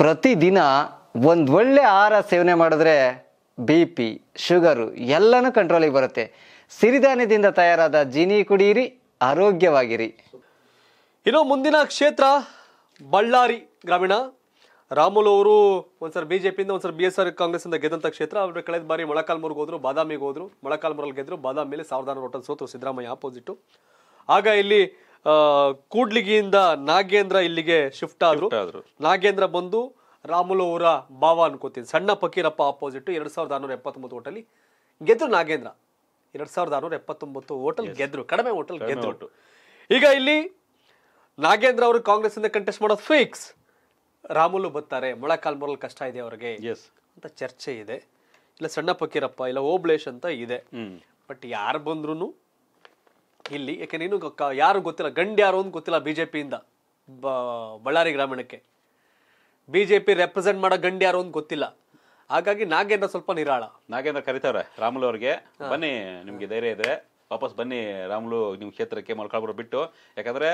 ಪ್ರತಿದಿನ ಒಂದು ಒಳ್ಳೆ ಆಹಾರ ಸೇವನೆ ಮಾಡಿದ್ರೆ ಬಿ ಪಿ ಶುಗರು ಎಲ್ಲನೂ ಕಂಟ್ರೋಲಿಗೆ ಬರುತ್ತೆ ಸಿರಿಧಾನ್ಯದಿಂದ ತಯಾರಾದ ಜೀನಿ ಕುಡಿಯಿರಿ ಆರೋಗ್ಯವಾಗಿರಿ ಇನ್ನು ಮುಂದಿನ ಕ್ಷೇತ್ರ ಬಳ್ಳಾರಿ ಗ್ರಾಮೀಣ ರಾಮುಲು ಅವರು ಒಂದ್ಸರಿ ಬಿ ಜೆ ಪಿಯಿಂದ ಒಂದ್ಸರಿ ಬಿ ಎಸ್ ಆರ್ ಕಾಂಗ್ರೆಸ್ಸಿಂದ ಗೆದ್ದಂಥ ಕ್ಷೇತ್ರ ಅವರು ಕಳೆದ ಬಾರಿ ಮೊಳಕಾಲ್ಮೂರ್ಗೆ ಹೋದ್ರು ಬಾದಾಮಿಗೆ ಹೋದ್ರು ಮೊಳಕಾಲ್ಮೂರಲ್ಲಿ ಗೆದ್ರು ಬಾದಾಮಿಯಲ್ಲಿ ಸಾವಿರದ ಹೋಟೆಲ್ ಸೋತು ಸಿದ್ದರಾಮಯ್ಯ ಆಪೋಸಿಟ್ ಆಗ ಇಲ್ಲಿ ಕೂಡ್ಲಿಗಿಯಿಂದ ನಾಗೇಂದ್ರ ಇಲ್ಲಿಗೆ ಶಿಫ್ಟ್ ಆದ್ರು ನಾಗೇಂದ್ರ ಬಂದು ರಾಮುಲು ಅವರ ಭಾವ ಅನ್ಕೋತೀನಿ ಸಣ್ಣ ಫಕೀರಪ್ಪ ಆಪೋಸಿಟ್ ಎರಡ್ ಸಾವಿರದ ಆರ್ನೂರ ಎಪ್ಪತ್ತೊಂಬತ್ತು ಓಟಲ್ಲಿ ಗೆದ್ರು ನಾಗೇಂದ್ರ ಎರಡ್ ಸಾವಿರದ ಆರ್ನೂರ ಎಪ್ಪತ್ತೊಂಬತ್ತು ಓಟಲ್ ಗೆದ್ರು ಕಡಿಮೆ ಓಟಲ್ ಗೆದ್ರು ಈಗ ಇಲ್ಲಿ ನಾಗೇಂದ್ರ ಅವರು ಕಾಂಗ್ರೆಸ್ ಇಂದ ಕಂಟೆಸ್ಟ್ ಮಾಡೋದು ಫಿಕ್ಸ್ ರಾಮುಲು ಬರ್ತಾರೆ ಮೊಳಕಾಲ್ ಮೊರಲ್ ಕಷ್ಟ ಇದೆ ಅವ್ರಿಗೆ ಅಂತ ಚರ್ಚೆ ಇದೆ ಇಲ್ಲ ಸಣ್ಣ ಫಕೀರಪ್ಪ ಇಲ್ಲ ಓಬ್ಳೇಶ್ ಅಂತ ಇದೆ ಬಟ್ ಯಾರು ಬಂದ್ರು ಇಲ್ಲಿ ಯಾಕೆಂದ್ರೆ ನೀನು ಯಾರು ಗೊತ್ತಿಲ್ಲ ಗಂಡ್ಯಾರು ಯಾರು ಅಂತ ಗೊತ್ತಿಲ್ಲ ಬಿ ಜೆ ಬಳ್ಳಾರಿ ಗ್ರಾಮೀಣಕ್ಕೆ ಬಿಜೆಪಿ ರೆಪ್ರೆಸೆಂಟ್ ಮಾಡೋ ಗಂಡ್ಯಾರು ಯಾರು ಅಂತ ಗೊತ್ತಿಲ್ಲ ಹಾಗಾಗಿ ನಾಗೇಂದ್ರ ಸ್ವಲ್ಪ ನಿರಾಳ ನಾಗೇಂದ್ರ ಕರಿತಾವ್ರೆ ರಾಮುಲು ಅವ್ರಿಗೆ ಬನ್ನಿ ನಿಮ್ಗೆ ಧೈರ್ಯ ಇದ್ರೆ ವಾಪಸ್ ಬನ್ನಿ ರಾಮುಲು ನಿಮ್ಮ ಕ್ಷೇತ್ರಕ್ಕೆ ಮಲ್ಕಾಳ್ಬರೋ ಬಿಟ್ಟು ಯಾಕಂದ್ರೆ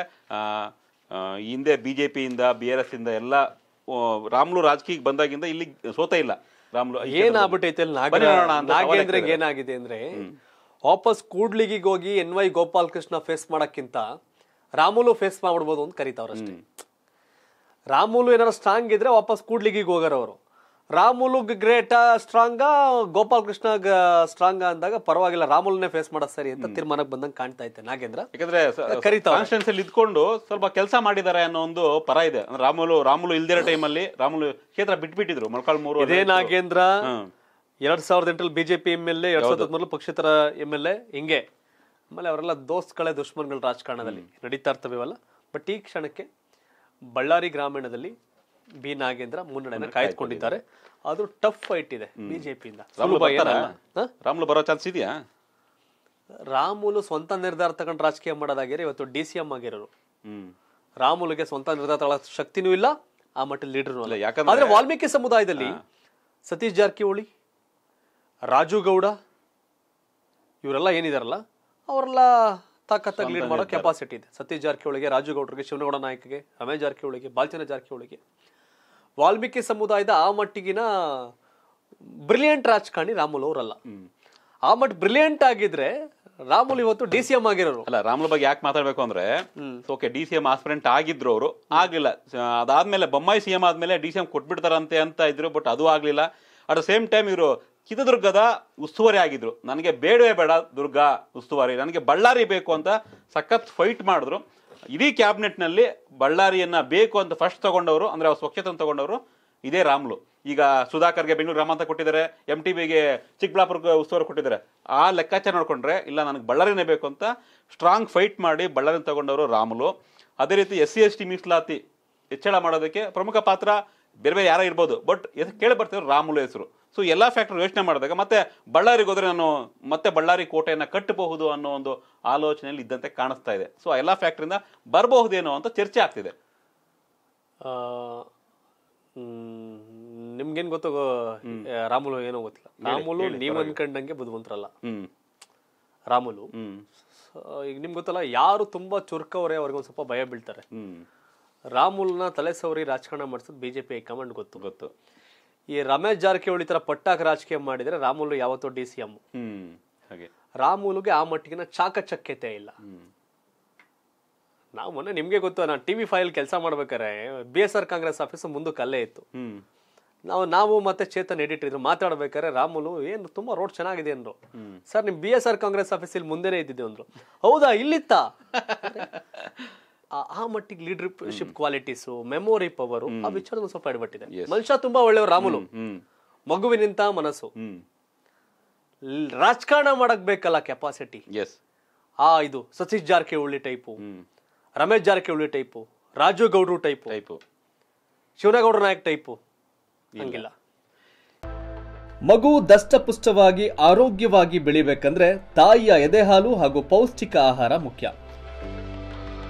ಈ ಹಿಂದೆ B J B R S ಇಂದ ಎಲ್ಲ ರಾಮುಲು ರಾಜಕೀಯಕ್ಕೆ ಬಂದಾಗಿಂದ ಇಲ್ಲಿ ಸೋತ ಇಲ್ಲ ರಾಮುಲು ಏನಾಗ್ಬಿಟ್ಟೈತೆ ನಾಗೇಂದ್ರಗೆ ಏನಾಗಿದೆ ಅಂದ್ರೆ ವಾಪಸ್ ಕೂಡ್ಲಿಗಿಗೆ ಹೋಗಿ ಎನ್ ವೈ ಕೃಷ್ಣ ಫೇಸ್ ಮಾಡೋಕ್ಕಿಂತ ರಾಮುಲು ಫೇಸ್ ಮಾಡ್ಬೋದು ಅಂತ ಕರಿತಾವ್ರಷ್ಟೇ ರಾಮುಲು ಏನಾರು ಸ್ಟ್ರಾಂಗ್ ಇದ್ರೆ ವಾಪಸ್ ಕೂಡ್ಲಿಗಿಗೆ ಹೋಗಾರ ಅವರು Ramulu great strong Gopalakrishna strong ಅಂದಾಗ ಪರವಾಗಿಲ್ಲ ರಾಮುಲ್ನೇ ಫೇಸ್ ಮಾಡೋದು ಸರಿ ಅಂತ ತೀರ್ಮಾನಕ್ಕೆ ಬಂದಂಗೆ ಕಾಣ್ತಾ ಇತ್ತು ನಾಗೇಂದ್ರ ಯಾಕಂದ್ರೆ ಇದ್ಕೊಂಡು ಸ್ವಲ್ಪ ಕೆಲಸ ಮಾಡಿದ್ದಾರೆ ಅನ್ನೋ ಒಂದು ಪರ ಇದೆ ರಾಮುಲು ರಾಮುಲು ಇಲ್ದಿರೋ ಟೈಮಲ್ಲಿ ರಾಮುಲು ಕ್ಷೇತ್ರ ಬಿಟ್ಬಿಟ್ಟಿದ್ರು ಮೊಳಕಾಲ್ಮೂರು ಇದೇ ನಾಗೇಂದ್ರ ಎರಡ್ ಸಾವಿರದ ಎಂಟರಲ್ಲಿ ಬಿಜೆಪಿ ಎಂ ಎಲ್ ಎ ಎರಡ್ ಸಾವಿರದ ಹದಿಮೂರರಲ್ಲಿ ಪಕ್ಷೇತರ ಎಂ ಎಲ್ ಎ ಹಿಂಗೆ ಆಮೇಲೆ ಅವರೆಲ್ಲ ದೋಸ್ತ್ಗಳೇ ದುಷ್ಮನ್ಗಳು ರಾಜಕಾರಣದಲ್ಲಿ ನಡೀತಾ ಇರ್ತವೆವಲ್ಲ ಬಟ್ ಈ ಕ್ಷಣಕ್ಕೆ ಬಳ್ಳಾರಿ ಗ್ರಾಮೀಣದಲ್ಲಿ ಬಿ ನಾಗೇಂದ್ರ ಮುನ್ನಡೆಯನ್ನು ಕಾಯ್ದುಕೊಂಡಿದ್ದಾರೆ ಆದ್ರೂ ಟಫ್ ಫೈಟ್ ಇದೆ ಬಿಜೆಪಿಯಿಂದ ರಾಮುಲು ಬರೋ ಚಾನ್ಸ್ ಇದೆಯಾ ರಾಮುಲು ಸ್ವಂತ ನಿರ್ಧಾರ ತಗೊಂಡು ರಾಜಕೀಯ ಮಾಡೋದಾಗಿರೋ ಇವತ್ತು ಡಿ ಸಿ ಎಂ ಆಗಿರೋರು ರಾಮುಲ್ಗೆ ಸ್ವಂತ ನಿರ್ಧಾರ ತಗೊಳ್ಳೋ ಶಕ್ತಿನೂ ಇಲ್ಲ ಆ ಮಟ್ಟ ಲೀಡರ್ ಅಲ್ಲ ಯಾಕಂದ್ರೆ ವಾಲ್ಮೀಕಿ ಸಮುದಾಯದಲ್ಲಿ ಸತೀಶ್ ಜಾರಕಿಹೊಳಿ ರಾಜುಗೌಡ ಇವರೆಲ್ಲ ಏನಿದಾರಲ್ಲ ಅವರೆಲ್ಲ ತಾಕತ್ತಾಗಿ ಲೀಡ್ ಮಾಡೋ ಕೆಪಾಸಿಟಿ ಇದೆ ಸತೀಶ್ ಜಾರಕಿಹೊಳಿಗೆ ರಾಜುಗೌಡರಿಗೆ ಶಿವನಗೌಡ ನಾಯಕಿಗೆ ರಮೇಶ್ ಜಾರಕಿಹೊಳಿಗೆ ಬಾಲ್ಚನ ಜಾರಕಿಹೊಳಿಗೆ ವಾಲ್ಮೀಕಿ ಸಮುದಾಯದ ಆ ಮಟ್ಟಿಗಿನ ಬ್ರಿಲಿಯಂಟ್ ರಾಜಕಾರಣಿ ರಾಮುಲು ಅವರಲ್ಲ ಆ ಮಟ್ ಬ್ರಿಲಿಯಂಟ್ ಆಗಿದ್ರೆ ರಾಮುಲ್ ಇವತ್ತು ಡಿ ಸಿ ಎಂ ಆಗಿರೋರು ಅಲ್ಲ ರಾಮುಲ್ ಬಗ್ಗೆ ಯಾಕೆ ಮಾತಾಡ್ಬೇಕು ಅಂದ್ರೆ okay D C M aspirant ಆಗಿದ್ರು ಅವರು ಆಗಲಿಲ್ಲ ಅದಾದ್ಮೇಲೆ ಬೊಮ್ಮಾಯಿ ಸಿ ಎಂ ಆದ್ಮೇಲೆ ಡಿ ಸಿ ಎಂ ಕೊಟ್ಬಿಡ್ತಾರಂತೆ ಅಂತ ಇದ್ರು ಬಟ್ ಅದು ಆಗ್ಲಿಲ್ಲ ಅಟ್ ದ ಸೇಮ್ ಟೈಮ್ ಇವರು ಚಿತ್ರದುರ್ಗದ ಉಸ್ತುವಾರಿ ಆಗಿದ್ರು ನನಗೆ ಬೇಡವೇ ಬೇಡ ದುರ್ಗ ಉಸ್ತುವಾರಿ ನನಗೆ ಬಳ್ಳಾರಿ ಬೇಕು ಅಂತ ಸಖತ್ ಫೈಟ್ ಮಾಡಿದ್ರು ಇಡೀ ಕ್ಯಾಬಿನೆಟ್ನಲ್ಲಿ ಬಳ್ಳಾರಿಯನ್ನ ಬೇಕು ಅಂತ ಫಸ್ಟ್ ತಗೊಂಡವರು ಅಂದ್ರೆ ಅವ್ರ ಸ್ವಚ್ಛತೆ ತಗೊಂಡವರು ಇದೇ ರಾಮ್ಲು ಈಗ ಸುಧಾಕರ್ಗೆ ಬೆಂಗಳೂರು ರಾಮ ಅಂತ ಕೊಟ್ಟಿದ್ದಾರೆ ಎಮ್ ಟಿ ಬಿಗೆ ಚಿಕ್ಕಬಳ್ಳಾಪುರಕ್ಕೆ ಉಸ್ತುವಾರಿ ಕೊಟ್ಟಿದ್ದಾರೆ ಆ ಲೆಕ್ಕಾಚಾರ ನೋಡಿಕೊಂಡ್ರೆ ಇಲ್ಲ ನನಗೆ ಬಳ್ಳಾರಿನೇ ಬೇಕು ಅಂತ ಸ್ಟ್ರಾಂಗ್ ಫೈಟ್ ಮಾಡಿ ಬಳ್ಳಾರಿನ ತಗೊಂಡವರು ರಾಮುಲು ಅದೇ ರೀತಿ ಎಸ್ ಸಿ ಎಸ್ ಟಿ ಮೀಸಲಾತಿ ಹೆಚ್ಚಳ ಮಾಡೋದಕ್ಕೆ ಪ್ರಮುಖ ಪಾತ್ರ ಬೇರೆ ಬೇರೆ ಯಾರೋ ಇರ್ಬೋದು ಬಟ್ ಕೇಳಿ ಬರ್ತಿದ್ರು ರಾಮುಲು ಹೆಸರು ಸೊ ಎಲ್ಲ ಫ್ಯಾಕ್ಟರ್ ಯೋಚನೆ ಮಾಡಿದಾಗ ಮತ್ತೆ ಬಳ್ಳಾರಿಗೆ ಹೋದರೆ ನಾನು ಮತ್ತೆ ಬಳ್ಳಾರಿ ಕೋಟೆಯನ್ನು ಕಟ್ಟಬಹುದು ಅನ್ನೋ ಒಂದು ಆಲೋಚನೆಯಲ್ಲಿ ಇದ್ದಂತೆ ಕಾಣಿಸ್ತಾ ಇದೆ ಸೊ ಎಲ್ಲಾ ಎಲ್ಲ ಫ್ಯಾಕ್ಟ್ರಿಂದ ಬರಬಹುದೇನೋ ಅಂತ ಚರ್ಚೆ ಆಗ್ತಿದೆ ನಿಮ್ಗೇನು ಗೊತ್ತು ರಾಮುಲು ಏನೋ ಗೊತ್ತಿಲ್ಲ ರಾಮುಲು ನೀವು ಅನ್ಕಂಡಂಗೆ ಬುದ್ಧಿವಂತರಲ್ಲ ರಾಮುಲು ಈಗ ನಿಮ್ಗೆ ಗೊತ್ತಲ್ಲ ಯಾರು ತುಂಬಾ ಚುರುಕವರೇ ಅವ್ರಿಗೆ ಸ್ವಲ್ಪ ಭಯ ಬೀಳ್ತಾರೆ ರಾಮುಲ್ನ ತಲೆ ಸವರಿ ರಾಜಕಾರಣ ಮಾಡಿಸೋದು ಬಿಜೆಪಿ ಹೈಕಮಾಂಡ್ ಗೊತ್ತು ಗೊತ್ತು ಈ ರಮೇಶ್ ಜಾರಕಿಹೊಳಿ ತರ ಪಟ್ಟಾಕ ರಾಜಕೀಯ ಮಾಡಿದ್ರೆ ರಾಮುಲು ಯಾವತ್ತೂ ಡಿ ಸಿ ಎಂ ರಾಮುಲುಗೆ ಆ ಮಟ್ಟಿಗಿನ ಚಾಕಚಕ್ಯತೆ ಇಲ್ಲ ನಾವು ಮೊನ್ನೆ ನಿಮ್ಗೆ ಗೊತ್ತು ನಾನು ಟಿವಿ ಫೈಲ್ ಕೆಲಸ ಮಾಡ್ಬೇಕಾರೆ B S R Congress office ಮುಂದೆ ಕಲ್ಲೇ ಇತ್ತು ನಾವು ನಾವು ಮತ್ತೆ ಚೇತನ್ ಎಡಿಟ್ ಇದ್ರು ಮಾತಾಡ್ಬೇಕಾದ್ರೆ ರಾಮುಲು ಏನು ತುಂಬಾ ರೋಡ್ ಚೆನ್ನಾಗಿದೆ ಅಂದ್ರು ಸರ್ ನಿಮ್ B S R Congress office ಇಲ್ಲಿ ಮುಂದೆನೆ ಇದ್ದಿದ್ದೆ ಅಂದ್ರು ಹೌದಾ ಇಲ್ಲಿತ್ತ ಆ ಮಟ್ಟಿಗೆ ಲೀಡರ್ಶಿಪ್ ಕ್ವಾಲಿಟೀಸ್ ಮೆಮೊರಿ ಪವರ್ ಆ ವಿಚಾರದಲ್ಲಿ ಸ್ವಲ್ಪ ಎಡಬಟ್ಟಿದೆ ಮನುಷ್ಯ ತುಂಬಾ ಒಳ್ಳೆಯವರು ರಾಮುಲು ಮಗುವಿನಿಂತ ಮನಸ್ಸು ರಾಜಕಾರಣ ಮಾಡಕ್ ಬೇಕಲ್ಲ ಕೆಪಾಸಿಟಿ ಆ ಇದು ಸತೀಶ್ ಜಾರಕಿಹೊಳಿ ಟೈಪು ರಮೇಶ್ ಜಾರಕಿಹೊಳಿ ಟೈಪು ರಾಜು ಗೌಡ್ರು ಟೈಪ್ ಟೈಪು ಶಿವನಗೌಡ್ರ ನಾಯಕ್ ಟೈಪು ಹಂಗಿಲ್ಲ ಮಗು ದಷ್ಟಪುಷ್ಟವಾಗಿ ಆರೋಗ್ಯವಾಗಿ ಬೆಳಿಬೇಕಂದ್ರೆ ತಾಯಿಯ ಎದೆಹಾಲು ಹಾಗೂ ಪೌಷ್ಟಿಕ ಆಹಾರ ಮುಖ್ಯ